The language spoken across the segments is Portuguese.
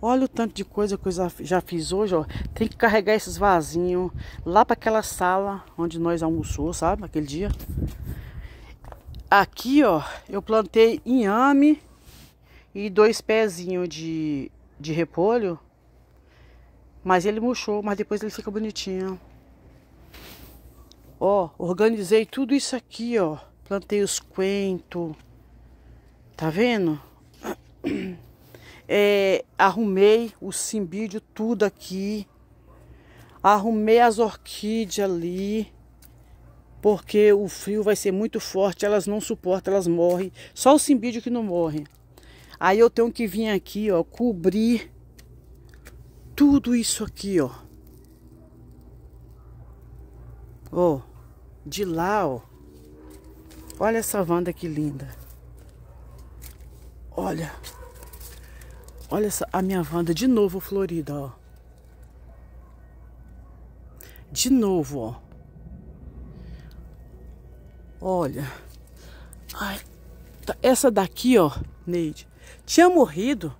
Olha o tanto de coisa que eu já fiz hoje, ó. Tem que carregar esses vasinhos lá para aquela sala onde nós almoçou, sabe? Naquele dia. Aqui, ó, eu plantei inhame e dois pezinhos de, de repolho. Mas ele murchou, mas depois ele fica bonitinho. Ó, organizei tudo isso aqui, ó. Plantei os quentos. Tá vendo? É, arrumei o simbídio tudo aqui. Arrumei as orquídeas ali. Porque o frio vai ser muito forte, elas não suportam, elas morrem. Só o simbídio que não morre. Aí eu tenho que vir aqui, ó, cobrir tudo isso aqui, ó. Ó, de lá, ó. Olha essa vanda que linda. Olha. Olha a minha Wanda de novo florida, ó. De novo, ó. Olha. Ai, tá, essa daqui, ó, Neide, tinha morrido.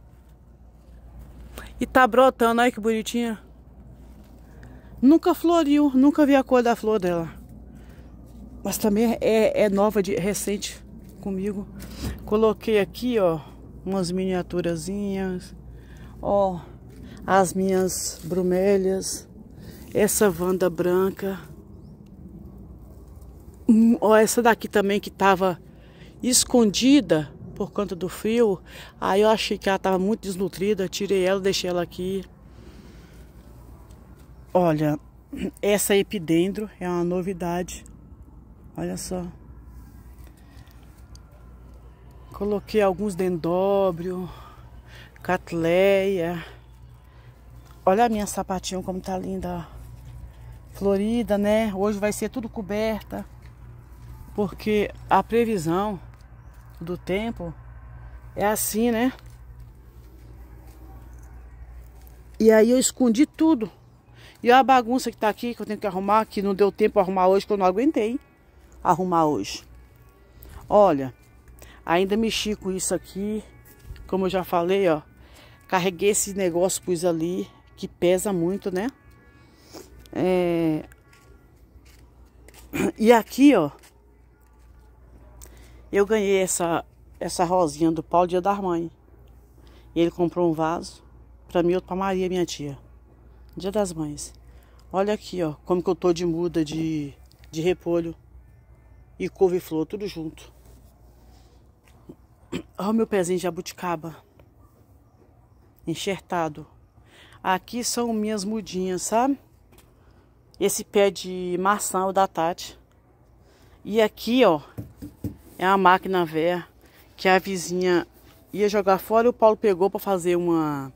E tá brotando, olha que bonitinha. Nunca floriu, nunca vi a cor da flor dela. Mas também é, é nova, de recente comigo. Coloquei aqui, ó umas miniaturazinhas, ó, as minhas bromélias, essa vanda branca, hum, ó, essa daqui também que tava escondida por conta do frio, aí eu achei que ela tava muito desnutrida, tirei ela, deixei ela aqui. Olha, essa epidendro é uma novidade. Olha só. Coloquei alguns dendóbrio, catleia. Olha a minha sapatinho como tá linda. Florida, né? Hoje vai ser tudo coberta. Porque a previsão do tempo é assim, né? E aí eu escondi tudo. E a bagunça que tá aqui, que eu tenho que arrumar, que não deu tempo arrumar hoje, que eu não aguentei arrumar hoje. Olha, Ainda mexi com isso aqui, como eu já falei, ó. Carreguei esse negócio, pus ali, que pesa muito, né? É... E aqui, ó, eu ganhei essa, essa rosinha do pau dia da mãe. E ele comprou um vaso para mim, outro para Maria, minha tia. Dia das Mães. Olha aqui, ó, como que eu tô de muda de, de repolho e couve-flor, tudo junto. Olha o meu pezinho de jabuticaba. Enxertado. Aqui são minhas mudinhas, sabe? Esse pé de maçã, o da Tati. E aqui, ó, é a máquina véia que a vizinha ia jogar fora e o Paulo pegou para fazer uma,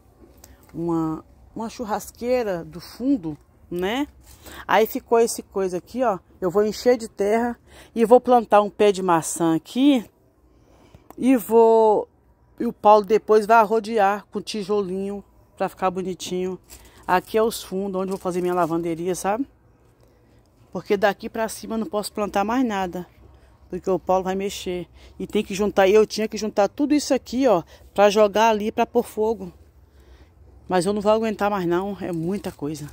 uma, uma churrasqueira do fundo, né? Aí ficou esse coisa aqui, ó. Eu vou encher de terra e vou plantar um pé de maçã aqui, e vou. E o Paulo depois vai rodear com tijolinho para ficar bonitinho. Aqui é os fundos onde vou fazer minha lavanderia, sabe? Porque daqui para cima eu não posso plantar mais nada. Porque o Paulo vai mexer. E tem que juntar. Eu tinha que juntar tudo isso aqui, ó. Pra jogar ali, pra pôr fogo. Mas eu não vou aguentar mais não. É muita coisa.